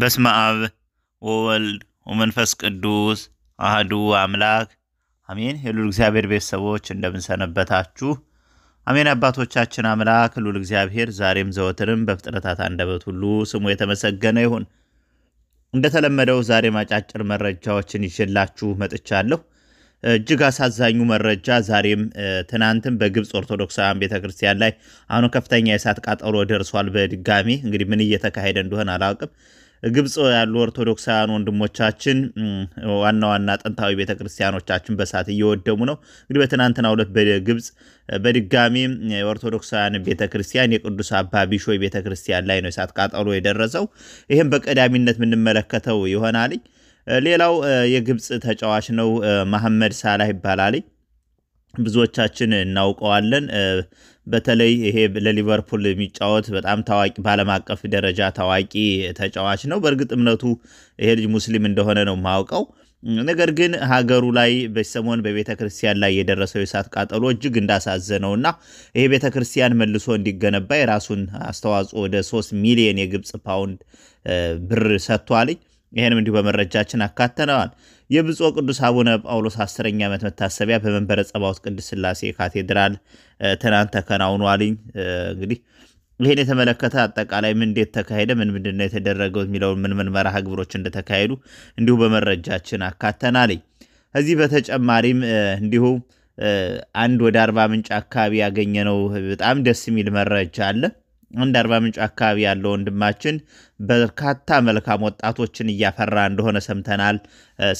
በስመ አብ ወወልድ ወመንፈስ ቅዱስ አህዱ አምላክ አሜን። የሉል እግዚአብሔር ቤተሰቦች እንደምንሰነበታችሁ። አሜን። አባቶቻችን አምላክ ሉል እግዚአብሔር ዛሬም ዘወትርም በፍጥረታት አንደበት ሁሉ ስሙ የተመሰገነ ይሁን። እንደተለመደው ዛሬም አጫጭር መረጃዎችን ይዤላችሁ መጥቻለሁ። እጅግ አሳዛኙ መረጃ ዛሬም ትናንትም በግብፅ ኦርቶዶክሳውያን ቤተክርስቲያን ላይ አሁኑ ከፍተኛ የእሳት ቃጠሎ ደርሷል። በድጋሚ እንግዲህ ምን እየተካሄደ እንደሆነ አላውቅም። ግብፅ ያሉ ኦርቶዶክሳውያን ወንድሞቻችን ዋና ዋና ጥንታዊ ቤተክርስቲያኖቻችን በሳት እየወደሙ ነው። እንግዲህ በትናንትና ሁለት በግብፅ በድጋሚ የኦርቶዶክሳውያን ቤተክርስቲያን የቅዱስ አባ ቢሾይ ቤተክርስቲያን ላይ ነው የሳት ቃጠሎ የደረሰው። ይህም በቀዳሚነት የምንመለከተው ይሆናልኝ። ሌላው የግብፅ ተጫዋች ነው መሐመድ ሳላህ ይባላልኝ ብዙዎቻችን እናውቀዋለን። በተለይ ይሄ ለሊቨርፑል የሚጫወት በጣም ታዋቂ በዓለም አቀፍ ደረጃ ታዋቂ ተጫዋች ነው። በእርግጥ እምነቱ ይሄ ልጅ ሙስሊም እንደሆነ ነው የማውቀው። ነገር ግን ሀገሩ ላይ በሰሞን በቤተ ክርስቲያን ላይ የደረሰው የእሳት ቃጠሎ እጅግ እንዳሳዘነው እና ይሄ ቤተ ክርስቲያን መልሶ እንዲገነባ የራሱን አስተዋጽኦ ወደ ሶስት ሚሊዮን የግብፅ ፓውንድ ብር ሰጥቷልኝ። ይህንም እንዲሁ በመረጃችን አካተነዋል። የብፁዕ ቅዱስ አቡነ ጳውሎስ አስረኛ ዓመት መታሰቢያ በመንበረ ጸባዖት ቅድስት ሥላሴ ካቴድራል ትናንት ተከናውኗልኝ እንግዲህ ይህን የተመለከተ አጠቃላይ ምን እንዴት ተካሄደ፣ ምን ምንድን ነው የተደረገው የሚለውን ምን ምን መርሃ ግብሮች እንደተካሄዱ እንዲሁ በመረጃችን አካተናልኝ እዚህ በተጨማሪም እንዲሁ አንድ ወደ አርባ ምንጭ አካባቢ ያገኘነው በጣም ደስ የሚል መረጃ አለ። እንደ አርባ ምንጭ አካባቢ ያለው ወንድማችን በርካታ መልካም ወጣቶችን እያፈራ እንደሆነ ሰምተናል።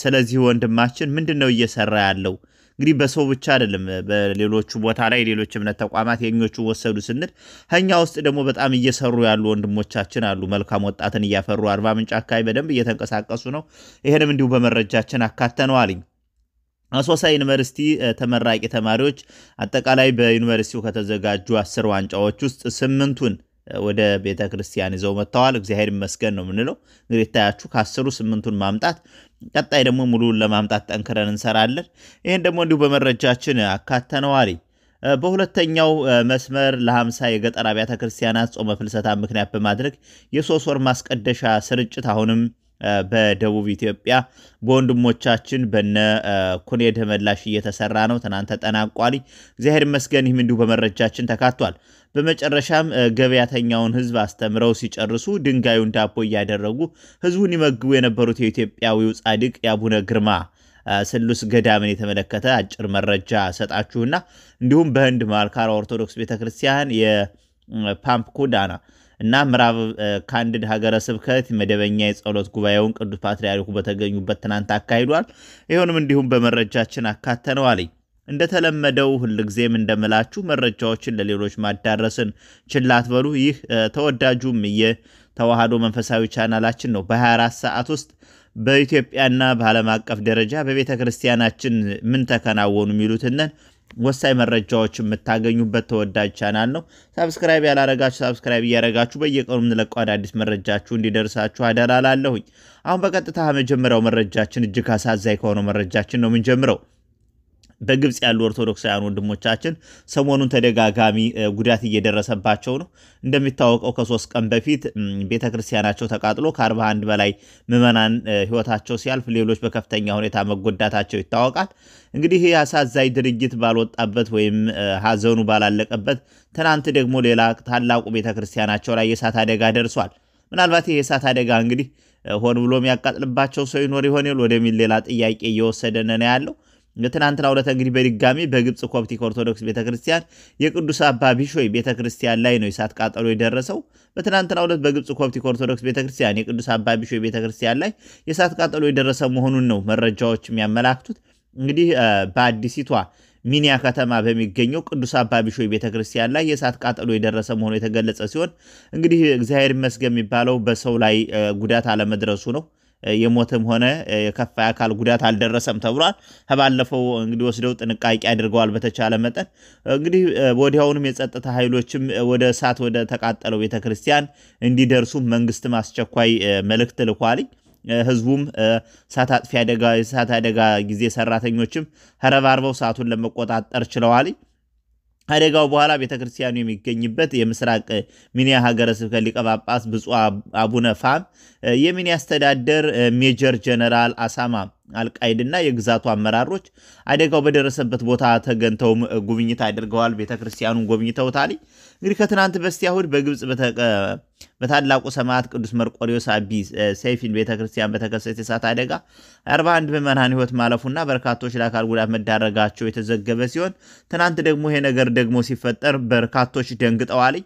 ስለዚህ ወንድማችን ምንድን ነው እየሰራ ያለው? እንግዲህ በሰው ብቻ አይደለም። በሌሎቹ ቦታ ላይ ሌሎች እምነት ተቋማት የኞቹ ወሰዱ ስንል ከኛ ውስጥ ደግሞ በጣም እየሰሩ ያሉ ወንድሞቻችን አሉ። መልካም ወጣትን እያፈሩ አርባ ምንጭ አካባቢ በደንብ እየተንቀሳቀሱ ነው። ይህንም እንዲሁ በመረጃችን አካተነዋልኝ። አሶሳ ዩኒቨርሲቲ ተመራቂ ተማሪዎች አጠቃላይ በዩኒቨርሲቲው ከተዘጋጁ አስር ዋንጫዎች ውስጥ ስምንቱን ወደ ቤተ ክርስቲያን ይዘው መጥተዋል። እግዚአብሔር ይመስገን ነው የምንለው። እንግዲህ ታያችሁ ከአስሩ ስምንቱን ማምጣት፣ ቀጣይ ደግሞ ሙሉውን ለማምጣት ጠንክረን እንሰራለን። ይህን ደግሞ እንዲሁ በመረጃችን አካተነዋል። በሁለተኛው መስመር ለሀምሳ የገጠር አብያተ ክርስቲያናት ጾመ ፍልሰታ ምክንያት በማድረግ የሶስት ወር ማስቀደሻ ስርጭት አሁንም በደቡብ ኢትዮጵያ በወንድሞቻችን በነ ኩኔ ደመላሽ እየተሰራ ነው። ትናንት ተጠናቋል። እግዚአብሔር ይመስገን። ይህም እንዲሁ በመረጃችን ተካቷል። በመጨረሻም ገበያተኛውን ሕዝብ አስተምረው ሲጨርሱ ድንጋዩን ዳቦ እያደረጉ ሕዝቡን ይመግቡ የነበሩት የኢትዮጵያዊው ጻድቅ የአቡነ ግርማ ስሉስ ገዳምን የተመለከተ አጭር መረጃ ሰጣችሁና እንዲሁም በህንድ ማልካራ ኦርቶዶክስ ቤተክርስቲያን የፓምፕ ኩዳና እና ምዕራብ ካንድድ ሀገረ ስብከት መደበኛ የጸሎት ጉባኤውን ቅዱስ ፓትርያርኩ በተገኙበት ትናንት አካሂዷል። ይሁንም እንዲሁም በመረጃችን አካተነዋል። እንደተለመደው ሁልጊዜም እንደምላችሁ መረጃዎችን ለሌሎች ማዳረስን ችላት በሉ። ይህ ተወዳጁም የተዋህዶ መንፈሳዊ ቻናላችን ነው። በ24 ሰዓት ውስጥ በኢትዮጵያና በዓለም አቀፍ ደረጃ በቤተ ክርስቲያናችን ምን ተከናወኑ የሚሉትነን ወሳኝ መረጃዎች የምታገኙበት ተወዳጅ ቻናል ነው። ሳብስክራይብ ያላረጋችሁ ሳብስክራይብ እያረጋችሁ በየቀኑ የምንለቀው አዳዲስ መረጃችሁ እንዲደርሳችሁ አደራላለሁኝ። አሁን በቀጥታ መጀመሪያው መረጃችን እጅግ አሳዛኝ ከሆነው መረጃችን ነው የምንጀምረው። በግብፅ ያሉ ኦርቶዶክሳውያን ወንድሞቻችን ሰሞኑን ተደጋጋሚ ጉዳት እየደረሰባቸው ነው። እንደሚታወቀው ከሶስት ቀን በፊት ቤተ ክርስቲያናቸው ተቃጥሎ ከ41 በላይ ምዕመናን ሕይወታቸው ሲያልፍ ሌሎች በከፍተኛ ሁኔታ መጎዳታቸው ይታወቃል። እንግዲህ ይህ አሳዛኝ ድርጊት ባልወጣበት ወይም ሀዘኑ ባላለቀበት፣ ትናንት ደግሞ ሌላ ታላቁ ቤተ ክርስቲያናቸው ላይ የእሳት አደጋ ደርሷል። ምናልባት ይህ የእሳት አደጋ እንግዲህ ሆን ብሎ የሚያቃጥልባቸው ሰው ይኖር ይሆን ወደሚል ሌላ ጥያቄ እየወሰደን ነው ያለው። በትናንትና ሁለት እንግዲህ በድጋሚ በግብፅ ኮፕቲክ ኦርቶዶክስ ቤተክርስቲያን የቅዱስ አባ ቢሾይ ቤተክርስቲያን ላይ ነው የእሳት ቃጠሎ የደረሰው። በትናንትና ሁለት በግብፅ ኮፕቲክ ኦርቶዶክስ ቤተክርስቲያን የቅዱስ አባ ቢሾይ ቤተክርስቲያን ላይ የእሳት ቃጠሎ የደረሰ መሆኑን ነው መረጃዎች የሚያመላክቱት። እንግዲህ በአዲሲቷ ሚኒያ ከተማ በሚገኘው ቅዱስ አባ ቢሾይ ቤተክርስቲያን ላይ የእሳት ቃጠሎ የደረሰ መሆኑ የተገለጸ ሲሆን እንግዲህ እግዚአብሔር ይመስገን የሚባለው በሰው ላይ ጉዳት አለመድረሱ ነው። የሞትም ሆነ የከፋ አካል ጉዳት አልደረሰም ተብሏል። ከባለፈው እንግዲህ ወስደው ጥንቃቄ አድርገዋል በተቻለ መጠን። እንግዲህ ወዲያውኑም የጸጥታ ኃይሎችም ወደ እሳት ወደ ተቃጠለው ቤተ ክርስቲያን እንዲደርሱ መንግስትም አስቸኳይ መልእክት ልኳል። ህዝቡም እሳት አጥፊ አደጋ የእሳት አደጋ ጊዜ ሰራተኞችም ተረባርበው እሳቱን ለመቆጣጠር ችለዋልኝ። አደጋው በኋላ ቤተ ክርስቲያኑ የሚገኝበት የምስራቅ ሚኒያ ሀገረ ስብከት ሊቀ ጳጳስ ብፁዕ አቡነ ፋም የሚኒያ አስተዳደር ሜጀር ጀነራል አሳማም አልቃይድና የግዛቱ አመራሮች አደጋው በደረሰበት ቦታ ተገንተው ጉብኝት አድርገዋል። ቤተ ክርስቲያኑን ጎብኝተውታል። እንግዲህ ከትናንት በስቲያ እሑድ በግብፅ በታላቁ ሰማዕት ቅዱስ መርቆሪዎስ አቢ ሰይፊን ቤተ ክርስቲያን በተከሰተ የእሳት አደጋ 41 ምዕመናን ሕይወት ማለፉና በርካቶች ለአካል ጉዳት መዳረጋቸው የተዘገበ ሲሆን ትናንት ደግሞ ይሄ ነገር ደግሞ ሲፈጠር በርካቶች ደንግጠዋል።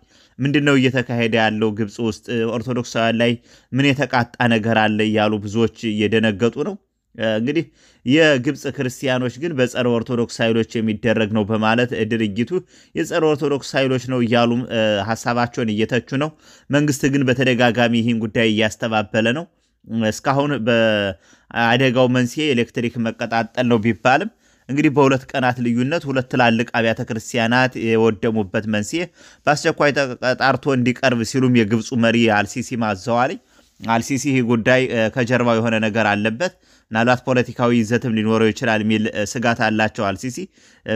ምንድን ነው እየተካሄደ ያለው ግብፅ ውስጥ ኦርቶዶክሳውያን ላይ ምን የተቃጣ ነገር አለ እያሉ ብዙዎች እየደነገጡ ነው። እንግዲህ የግብፅ ክርስቲያኖች ግን በጸረ ኦርቶዶክስ ኃይሎች የሚደረግ ነው በማለት ድርጅቱ የጸረ ኦርቶዶክስ ኃይሎች ነው እያሉ ሀሳባቸውን እየተቹ ነው። መንግስት ግን በተደጋጋሚ ይህን ጉዳይ እያስተባበለ ነው። እስካሁን በአደጋው መንስኤ ኤሌክትሪክ መቀጣጠል ነው ቢባልም እንግዲህ በሁለት ቀናት ልዩነት ሁለት ትላልቅ አብያተ ክርስቲያናት የወደሙበት መንስኤ በአስቸኳይ ተጣርቶ እንዲቀርብ ሲሉም የግብፁ መሪ አልሲሲ ማዘዋለኝ። አልሲሲ ይህ ጉዳይ ከጀርባው የሆነ ነገር አለበት ምናልባት ፖለቲካዊ ይዘትም ሊኖረው ይችላል የሚል ስጋት አላቸው። አልሲሲ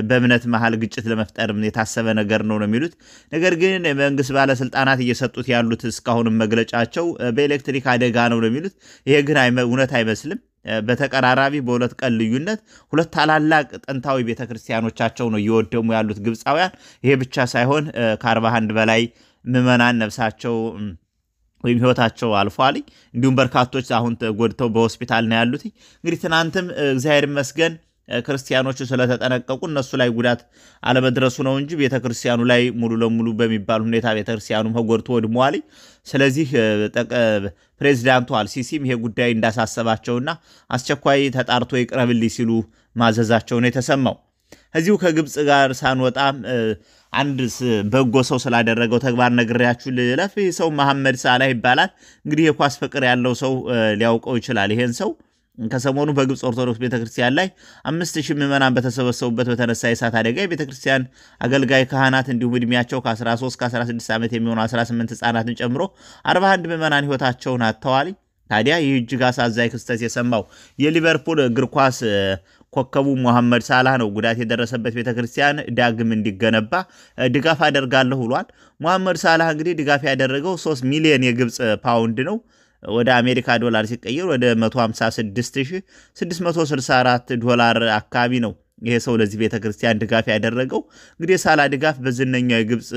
በእምነት መሀል ግጭት ለመፍጠር የታሰበ ነገር ነው ነው የሚሉት ነገር ግን የመንግስት ባለስልጣናት እየሰጡት ያሉት እስካሁንም መግለጫቸው በኤሌክትሪክ አደጋ ነው ነው የሚሉት ይሄ ግን እውነት አይመስልም። በተቀራራቢ በሁለት ቀን ልዩነት ሁለት ታላላቅ ጥንታዊ ቤተክርስቲያኖቻቸው ነው እየወደሙ ያሉት ግብፃውያን። ይሄ ብቻ ሳይሆን ከአርባ አንድ በላይ ምዕመናን ነፍሳቸው ወይም ህይወታቸው አልፏል። እንዲሁም በርካቶች አሁን ጎድተው በሆስፒታል ነው ያሉት። እንግዲህ ትናንትም እግዚአብሔር ይመስገን ክርስቲያኖቹ ስለተጠነቀቁ እነሱ ላይ ጉዳት አለመድረሱ ነው እንጂ ቤተክርስቲያኑ ላይ ሙሉ ለሙሉ በሚባል ሁኔታ ቤተክርስቲያኑ ተጎድቶ ወድመዋል። ስለዚህ ፕሬዚዳንቱ አልሲሲም ይሄ ጉዳይ እንዳሳሰባቸውና አስቸኳይ ተጣርቶ ይቅረብልኝ ሲሉ ማዘዛቸው ነው የተሰማው። እዚሁ ከግብፅ ጋር ሳንወጣም አንድ በጎ ሰው ስላደረገው ተግባር ነግሬያችሁ ልለፍ። ሰው መሐመድ ሳላህ ይባላል። እንግዲህ የኳስ ፍቅር ያለው ሰው ሊያውቀው ይችላል ይሄን ሰው። ከሰሞኑ በግብፅ ኦርቶዶክስ ቤተክርስቲያን ላይ አምስት ሺህ ምዕመናን በተሰበሰቡበት በተነሳ የእሳት አደጋ የቤተክርስቲያን አገልጋይ ካህናት እንዲሁም ዕድሜያቸው ከ13 ከ16 ዓመት የሚሆኑ 18 ህጻናትን ጨምሮ 41 ምዕመናን ህይወታቸውን አጥተዋል። ታዲያ ይህ እጅግ አሳዛኝ ክስተት የሰማው የሊቨርፑል እግር ኳስ ኮከቡ ሞሐመድ ሳላህ ነው ጉዳት የደረሰበት ቤተ ክርስቲያን ዳግም እንዲገነባ ድጋፍ አደርጋለሁ ብሏል። ሞሐመድ ሳላህ እንግዲህ ድጋፍ ያደረገው 3 ሚሊዮን የግብፅ ፓውንድ ነው ወደ አሜሪካ ዶላር ሲቀየር ወደ 156664 ዶላር አካባቢ ነው። ይሄ ሰው ለዚህ ቤተ ክርስቲያን ድጋፍ ያደረገው እንግዲህ የሳላ ድጋፍ በዝነኛው የግብፅ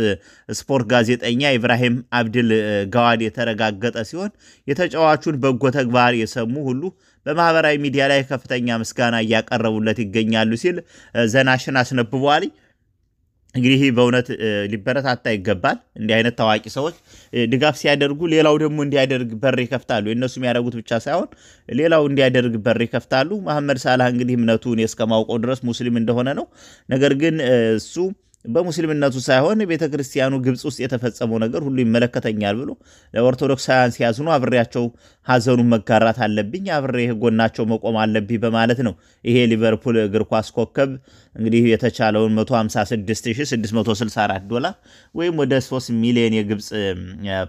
ስፖርት ጋዜጠኛ ኢብራሂም አብድል ጋዋድ የተረጋገጠ ሲሆን የተጫዋቹን በጎ ተግባር የሰሙ ሁሉ በማህበራዊ ሚዲያ ላይ ከፍተኛ ምስጋና እያቀረቡለት ይገኛሉ ሲል ዘናሽን አስነብበዋል። እንግዲህ በእውነት ሊበረታታ ይገባል። እንዲህ አይነት ታዋቂ ሰዎች ድጋፍ ሲያደርጉ ሌላው ደግሞ እንዲያደርግ በር ይከፍታሉ። የእነሱ የሚያደርጉት ብቻ ሳይሆን ሌላው እንዲያደርግ በር ይከፍታሉ። መሐመድ ሳላህ እንግዲህ እምነቱን እስከማውቀው ድረስ ሙስሊም እንደሆነ ነው። ነገር ግን እሱ በሙስሊምነቱ ሳይሆን ቤተ ክርስቲያኑ ግብፅ ውስጥ የተፈጸመው ነገር ሁሉ ይመለከተኛል ብሎ ለኦርቶዶክሳውያን ሲያዝኑ አብሬያቸው ሀዘኑን መጋራት አለብኝ፣ አብሬ ጎናቸው መቆም አለብኝ በማለት ነው። ይሄ ሊቨርፑል እግር ኳስ ኮከብ እንግዲህ የተቻለውን 156664 ዶላር ወይም ወደ 3 ሚሊዮን የግብፅ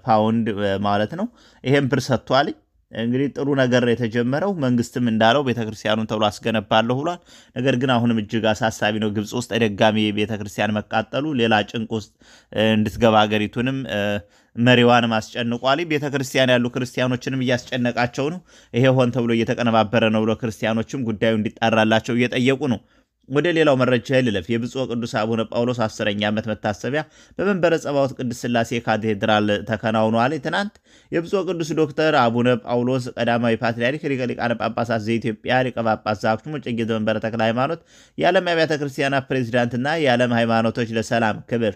ፓውንድ ማለት ነው ይሄን ብር ሰጥቷልኝ እንግዲህ ጥሩ ነገር የተጀመረው መንግስትም እንዳለው ቤተክርስቲያኑን ተብሎ አስገነባለሁ ብሏል። ነገር ግን አሁንም እጅግ አሳሳቢ ነው። ግብፅ ውስጥ ተደጋሚ ቤተክርስቲያን መቃጠሉ ሌላ ጭንቅ ውስጥ እንድትገባ ሀገሪቱንም መሪዋንም አስጨንቋል። ቤተክርስቲያን ያሉ ክርስቲያኖችንም እያስጨነቃቸው ነው። ይሄ ሆን ተብሎ እየተቀነባበረ ነው ብሎ ክርስቲያኖችም ጉዳዩ እንዲጣራላቸው እየጠየቁ ነው። ወደ ሌላው መረጃ ልለፍ። የብፁዕ ቅዱስ አቡነ ጳውሎስ አስረኛ ዓመት መታሰቢያ በመንበረ ጸባዖት ቅድስት ሥላሴ ካቴድራል ተከናውኗል። ትናንት የብፁዕ ቅዱስ ዶክተር አቡነ ጳውሎስ ቀዳማዊ ፓትርያርክ ሊቀ ሊቃነ ጳጳሳት ዘኢትዮጵያ ሊቀ ጳጳስ ዘአክሱም ወዕጨጌ ዘመንበረ ተክለ ሃይማኖት የዓለም አብያተ ክርስቲያናት ፕሬዚዳንትና የዓለም ሃይማኖቶች ለሰላም ክብር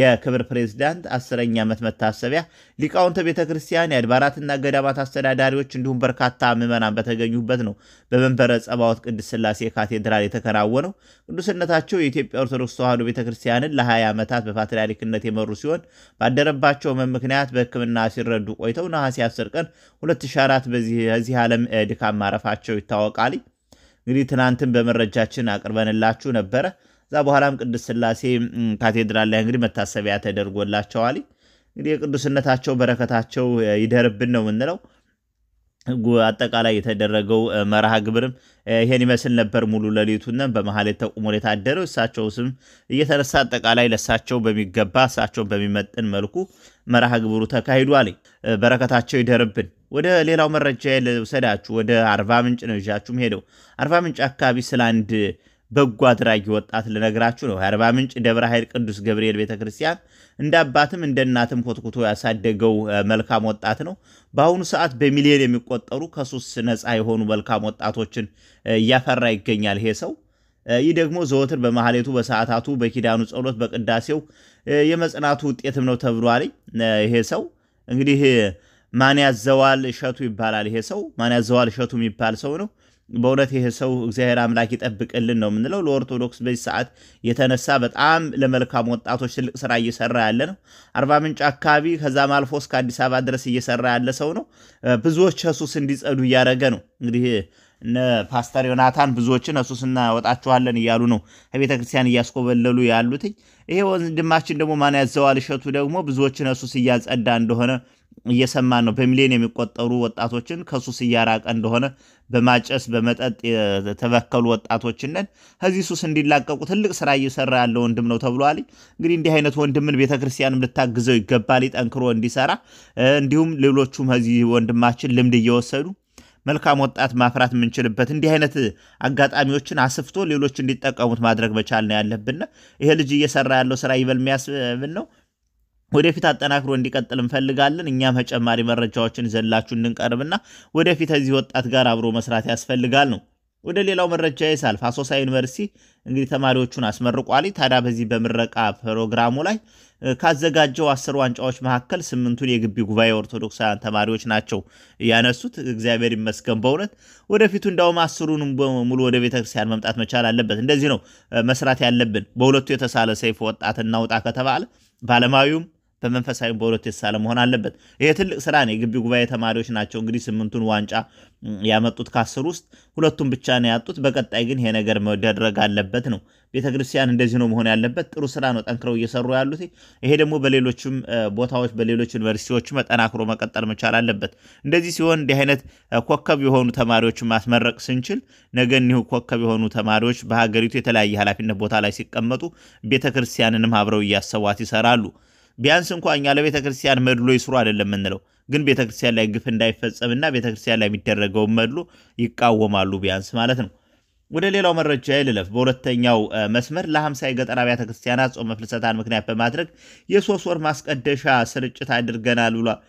የክብር ፕሬዚዳንት አስረኛ ዓመት መታሰቢያ ሊቃውንተ ቤተ ክርስቲያን የአድባራትና ገዳማት አስተዳዳሪዎች እንዲሁም በርካታ ምዕመናን በተገኙበት ነው በመንበረ ጸባዖት ቅድስት ሥላሴ ካቴድራል የተከናወነው። ቅዱስነታቸው የኢትዮጵያ ኦርቶዶክስ ተዋሕዶ ቤተ ክርስቲያንን ለ20 ዓመታት በፓትርያርክነት የመሩ ሲሆን ባደረባቸው ምክንያት በሕክምና ሲረዱ ቆይተው ነሐሴ 10 ቀን 2004 በዚህ ዓለም ድካም ማረፋቸው ይታወቃል። እንግዲህ ትናንትን በመረጃችን አቅርበንላችሁ ነበረ። እዛ በኋላም ቅድስት ስላሴ ካቴድራል ላይ እንግዲህ መታሰቢያ ተደርጎላቸዋል። እንግዲህ የቅዱስነታቸው በረከታቸው ይደርብን ነው የምንለው። አጠቃላይ የተደረገው መርሃ ግብርም ይሄን ይመስል ነበር። ሙሉ ሌሊቱን በመሀል ተቁሞ የታደረው እሳቸው ስም እየተነሳ አጠቃላይ ለእሳቸው በሚገባ እሳቸውን በሚመጥን መልኩ መርሃ ግብሩ ተካሂዷል። በረከታቸው ይደርብን። ወደ ሌላው መረጃ ልውሰዳችሁ። ወደ አርባ ምንጭ ነው ይዣችሁም ሄደው አርባ ምንጭ አካባቢ ስለ አንድ በጎ አድራጊ ወጣት ልነግራችሁ ነው። የአርባ ምንጭ ደብረ ኃይል ቅዱስ ገብርኤል ቤተ ክርስቲያን እንደ አባትም እንደ እናትም ኮትኩቶ ያሳደገው መልካም ወጣት ነው። በአሁኑ ሰዓት በሚሊዮን የሚቆጠሩ ከሱስ ነፃ የሆኑ መልካም ወጣቶችን እያፈራ ይገኛል ይሄ ሰው። ይህ ደግሞ ዘወትር በማህሌቱ፣ በሰዓታቱ፣ በኪዳኑ ጸሎት፣ በቅዳሴው የመጽናቱ ውጤትም ነው ተብሏል። ይሄ ሰው እንግዲህ ማን ያዘዋል እሸቱ ይባላል። ይሄ ሰው ማን ያዘዋል እሸቱ የሚባል ሰው ነው። በእውነት ይሄ ሰው እግዚአብሔር አምላክ ይጠብቅልን ነው የምንለው። ለኦርቶዶክስ በዚህ ሰዓት የተነሳ በጣም ለመልካም ወጣቶች ትልቅ ስራ እየሰራ ያለ ነው። አርባ ምንጭ አካባቢ ከዛም አልፎ እስከ አዲስ አበባ ድረስ እየሰራ ያለ ሰው ነው። ብዙዎች ሱስ እንዲጸዱ እያደረገ ነው። እንግዲህ እነ ፓስተር ዮናታን ብዙዎችን ከሱስ እናወጣችኋለን እያሉ ነው ከቤተ ክርስቲያን እያስኮበለሉ ያሉትኝ። ይሄ ወንድማችን ደግሞ ማን ያዘዋል እሸቱ ደግሞ ብዙዎችን ከሱስ እያጸዳ እንደሆነ እየሰማን ነው። በሚሊዮን የሚቆጠሩ ወጣቶችን ከሱስ እያራቀ እንደሆነ በማጨስ በመጠጥ የተበከሉ ወጣቶችንን ከዚህ ሱስ እንዲላቀቁ ትልቅ ስራ እየሰራ ያለ ወንድም ነው ተብሏል። እንግዲህ እንዲህ አይነት ወንድምን ቤተክርስቲያንም ልታግዘው ይገባል፣ ጠንክሮ እንዲሰራ እንዲሁም ሌሎቹም ከዚህ ወንድማችን ልምድ እየወሰዱ መልካም ወጣት ማፍራት የምንችልበት እንዲህ አይነት አጋጣሚዎችን አስፍቶ ሌሎች እንዲጠቀሙት ማድረግ መቻል ነው ያለብን። ይሄ ልጅ እየሰራ ያለው ስራ ይበል የሚያስብን ነው። ወደፊት አጠናክሮ እንዲቀጥል እንፈልጋለን። እኛም ተጨማሪ መረጃዎችን ይዘላችሁ እንድንቀርብና ወደፊት እዚህ ወጣት ጋር አብሮ መስራት ያስፈልጋል ነው። ወደ ሌላው መረጃ ይሳልፍ። አሶሳ ዩኒቨርሲቲ እንግዲህ ተማሪዎቹን አስመርቋል። ታዲያ በዚህ በምረቃ ፕሮግራሙ ላይ ካዘጋጀው አስር ዋንጫዎች መካከል ስምንቱን የግቢ ጉባኤ ኦርቶዶክሳውያን ተማሪዎች ናቸው ያነሱት። እግዚአብሔር ይመስገን በእውነት ወደፊቱ እንዳውም አስሩን ሙሉ ወደ ክርስቲያን መምጣት መቻል አለበት። እንደዚህ ነው መስራት ያለብን። በሁለቱ የተሳለ ሰይፍ ወጣት እናውጣ ከተባለ በዓለማዊውም በመንፈሳዊም በሁለት የተሳለ መሆን አለበት። ይሄ ትልቅ ስራ ነው። የግቢ ጉባኤ ተማሪዎች ናቸው እንግዲህ ስምንቱን ዋንጫ ያመጡት ከአስር ውስጥ ሁለቱን ብቻ ነው ያጡት። በቀጣይ ግን ይሄ ነገር መደረግ አለበት ነው። ቤተክርስቲያን እንደዚህ ነው መሆን ያለበት። ጥሩ ስራ ነው ጠንክረው እየሰሩ ያሉት። ይሄ ደግሞ በሌሎችም ቦታዎች በሌሎች ዩኒቨርሲቲዎች መጠናክሮ መቀጠል መቻል አለበት። እንደዚህ ሲሆን እንዲህ አይነት ኮከብ የሆኑ ተማሪዎችን ማስመረቅ ስንችል ነገ እኒሁ ኮከብ የሆኑ ተማሪዎች በሀገሪቱ የተለያየ ኃላፊነት ቦታ ላይ ሲቀመጡ ቤተክርስቲያንንም አብረው እያሰቧት ይሰራሉ። ቢያንስ እንኳ እኛ ለቤተ ክርስቲያን መድሎ ይስሩ አይደለም የምንለው፣ ግን ቤተ ክርስቲያን ላይ ግፍ እንዳይፈጸምና ቤተ ክርስቲያን ላይ የሚደረገውን መድሎ ይቃወማሉ ቢያንስ ማለት ነው። ወደ ሌላው መረጃ ይልለፍ። በሁለተኛው መስመር ለሀምሳ የገጠር አብያተ ክርስቲያናት ጾመ ፍልሰታን ምክንያት በማድረግ የሶስት ወር ማስቀደሻ ስርጭት አድርገናል ብሏል።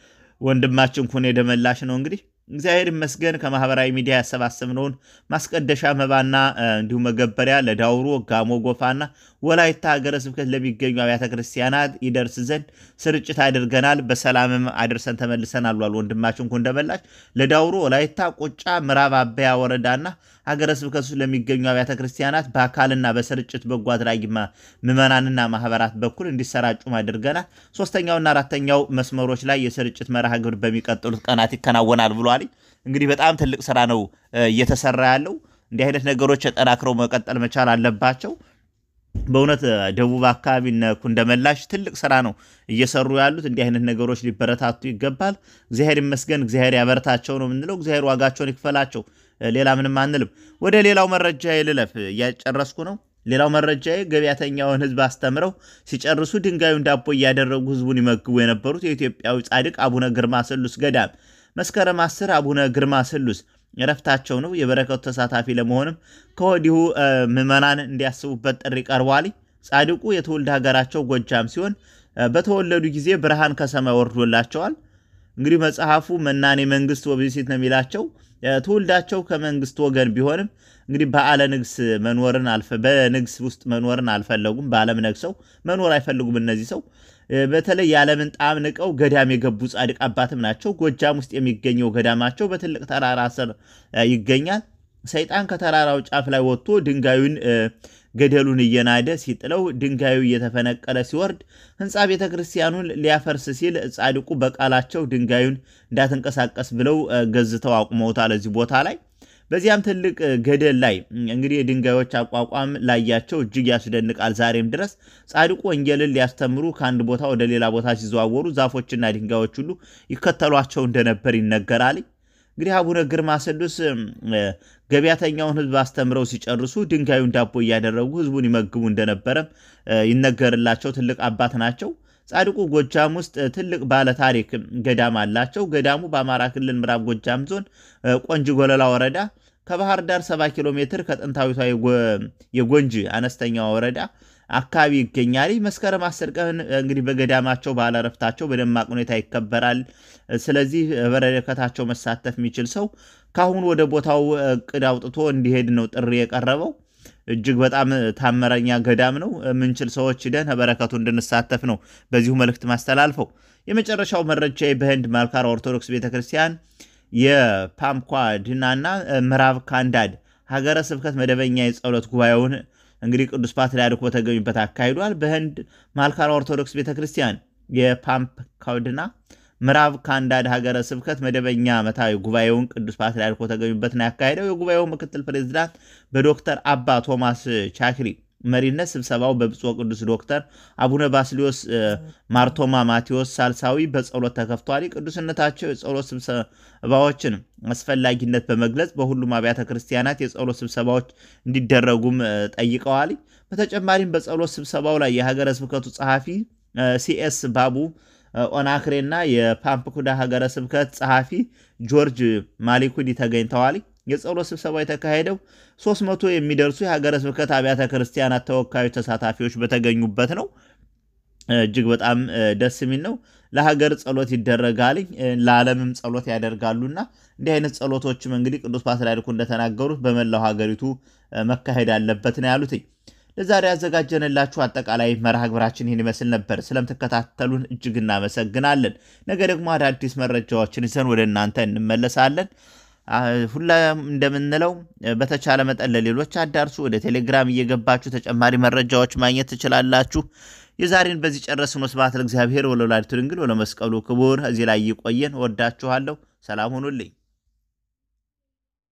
ወንድማችን ኩኔ ደመላሽ ነው እንግዲህ እግዚአብሔር ይመስገን ከማህበራዊ ሚዲያ ያሰባሰብነውን ማስቀደሻ መባና እንዲሁም መገበሪያ ለዳውሮ ጋሞ፣ ጎፋና ወላይታ ሀገረ ስብከት ለሚገኙ አብያተ ክርስቲያናት ይደርስ ዘንድ ስርጭት አድርገናል። በሰላምም አድርሰን ተመልሰን አሏል። ወንድማችን እኮ እንደመላች ለዳውሮ ወላይታ ቁጫ ምዕራብ አበያ ወረዳና አገረ ስብከቱ ለሚገኙ አብያተ ክርስቲያናት በአካልና በስርጭት በጎ አድራጊ ምዕመናንና ማህበራት በኩል እንዲሰራጩ አድርገናል። ሶስተኛውና አራተኛው መስመሮች ላይ የስርጭት መርሃ ግብር በሚቀጥሉት ቀናት ይከናወናል ብሏል። እንግዲህ በጣም ትልቅ ስራ ነው እየተሰራ ያለው። እንዲህ አይነት ነገሮች ተጠናክረው መቀጠል መቻል አለባቸው። በእውነት ደቡብ አካባቢ ነኩ እንደመላሽ ትልቅ ስራ ነው እየሰሩ ያሉት። እንዲህ አይነት ነገሮች ሊበረታቱ ይገባል። እግዚአብሔር ይመስገን፣ እግዚአብሔር ያበረታቸው ነው የምንለው። እግዚአብሔር ዋጋቸውን ይክፈላቸው። ሌላ ምንም አንልም። ወደ ሌላው መረጃ ልለፍ፣ እያጨረስኩ ነው። ሌላው መረጃ ገበያተኛውን ህዝብ አስተምረው ሲጨርሱ ድንጋዩን ዳቦ እያደረጉ ህዝቡን ይመግቡ የነበሩት የኢትዮጵያዊ ጻድቅ አቡነ ግርማ ስሉስ ገዳም መስከረም አስር አቡነ ግርማ ስሉስ እረፍታቸው ነው። የበረከቱ ተሳታፊ ለመሆንም ከወዲሁ ምዕመናን እንዲያስቡበት ጥሪ ቀርቧል። ጻድቁ የትውልድ ሀገራቸው ጎጃም ሲሆን በተወለዱ ጊዜ ብርሃን ከሰማይ ወርዶላቸዋል። እንግዲህ መጽሐፉ መናኔ መንግስት ወብሴት ነው የሚላቸው ትውልዳቸው ከመንግስት ወገን ቢሆንም እንግዲህ በአለ ንግስ መኖርን በንግስ ውስጥ መኖርን አልፈለጉም። በአለም ነግሰው መኖር አይፈልጉም። እነዚህ ሰው በተለይ የዓለምን ጣም ንቀው ገዳም የገቡ ጻድቅ አባትም ናቸው። ጎጃም ውስጥ የሚገኘው ገዳማቸው በትልቅ ተራራ ስር ይገኛል። ሰይጣን ከተራራው ጫፍ ላይ ወጥቶ ድንጋዩን ገደሉን እየናደ ሲጥለው ድንጋዩ እየተፈነቀለ ሲወርድ ህንፃ ቤተ ክርስቲያኑን ሊያፈርስ ሲል ጻድቁ በቃላቸው ድንጋዩን እንዳትንቀሳቀስ ብለው ገዝተው አቁመውታል እዚህ ቦታ ላይ። በዚያም ትልቅ ገደል ላይ እንግዲህ የድንጋዮች አቋቋም ላያቸው እጅግ ያስደንቃል። ዛሬም ድረስ ጻድቁ ወንጌልን ሊያስተምሩ ከአንድ ቦታ ወደ ሌላ ቦታ ሲዘዋወሩ ዛፎችና ድንጋዮች ሁሉ ይከተሏቸው እንደነበር ይነገራል። እንግዲህ አቡነ ግርማ ስዱስ ገቢያተኛውን ህዝብ አስተምረው ሲጨርሱ ድንጋዩን ዳቦ እያደረጉ ህዝቡን ይመግቡ እንደነበረ ይነገርላቸው ትልቅ አባት ናቸው። ጻድቁ ጎጃም ውስጥ ትልቅ ባለ ታሪክ ገዳም አላቸው። ገዳሙ በአማራ ክልል ምዕራብ ጎጃም ዞን ቆንጅ ጎለላ ወረዳ ከባህር ዳር 7 ኪሎ ሜትር ከጥንታዊቷ የጎንጂ አነስተኛ ወረዳ አካባቢ ይገኛል። መስከረም አስር ቀን እንግዲህ በገዳማቸው ባለረፍታቸው በደማቅ ሁኔታ ይከበራል። ስለዚህ በረከታቸው መሳተፍ የሚችል ሰው ካሁን ወደ ቦታው እቅድ አውጥቶ እንዲሄድ ነው ጥሪ የቀረበው። እጅግ በጣም ታመረኛ ገዳም ነው። ምንችል ሰዎች ሂደን በረከቱ እንድንሳተፍ ነው በዚሁ መልእክት ማስተላልፈው። የመጨረሻው መረጃ በህንድ ማልካራ ኦርቶዶክስ ቤተ ክርስቲያን ድናና ምዕራብ ካንዳድ ሀገረ ስብከት መደበኛ የጸሎት ጉባኤውን እንግዲህ ቅዱስ ፓትርያርኩ በተገኙበት አካሂዷል። በህንድ ማልካራ ኦርቶዶክስ ቤተ ክርስቲያን ካውድና ምዕራብ ካንዳድ ሀገረ ስብከት መደበኛ ዓመታዊ ጉባኤውን ቅዱስ ፓትርያርኩ በተገኙበት ነው ያካሄደው። የጉባኤው ምክትል ፕሬዚዳንት በዶክተር አባ ቶማስ ቻክሪ መሪነት ስብሰባው በብፁዕ ቅዱስ ዶክተር አቡነ ባስሊዮስ ማርቶማ ማቴዎስ ሳልሳዊ በጸሎት ተከፍቷል። ቅዱስነታቸው የጸሎት ስብሰባዎችን አስፈላጊነት በመግለጽ በሁሉም አብያተ ክርስቲያናት የጸሎት ስብሰባዎች እንዲደረጉም ጠይቀዋል። በተጨማሪም በጸሎት ስብሰባው ላይ የሀገረ ስብከቱ ጸሐፊ ሲኤስ ባቡ ኦናክሬና የፓምፕኩዳ ሀገረ ስብከት ጸሐፊ ጆርጅ ማሊኩዲ ተገኝተዋል። የጸሎት ስብሰባ የተካሄደው 300 የሚደርሱ የሀገረ ስብከት አብያተ ክርስቲያናት ተወካዮች ተሳታፊዎች በተገኙበት ነው። እጅግ በጣም ደስ የሚል ነው። ለሀገር ጸሎት ይደረጋልኝ ለዓለምም ጸሎት ያደርጋሉና እንዲህ አይነት ጸሎቶችም እንግዲህ ቅዱስ ፓትርያርኩ እንደተናገሩት በመላው ሀገሪቱ መካሄድ አለበት ነው ያሉትኝ። ለዛሬ ያዘጋጀንላችሁ አጠቃላይ መርሃ ግብራችን ይህን ይመስል ነበር። ስለምትከታተሉን እጅግ እናመሰግናለን። ነገ ደግሞ አዳዲስ መረጃዎችን ይዘን ወደ እናንተ እንመለሳለን። ሁላ እንደምንለው በተቻለ መጠን ለሌሎች አዳርሱ። ወደ ቴሌግራም እየገባችሁ ተጨማሪ መረጃዎች ማግኘት ትችላላችሁ። የዛሬን በዚህ ጨረስን። ስብሐት ለእግዚአብሔር ወለወላዲቱ ድንግል ወለመስቀሉ ክቡር። እዚህ ላይ ይቆየን። ወዳችኋለሁ። ሰላም ሁኑልኝ።